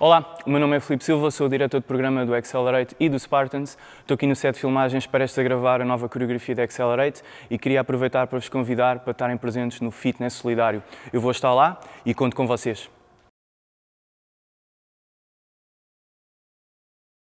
Olá, o meu nome é Filipe Silva, sou o diretor de programa do Accelerate e do Spartans. Estou aqui no set de filmagens prestes a gravar a nova coreografia da Accelerate e queria aproveitar para vos convidar para estarem presentes no Fitness Solidário. Eu vou estar lá e conto com vocês.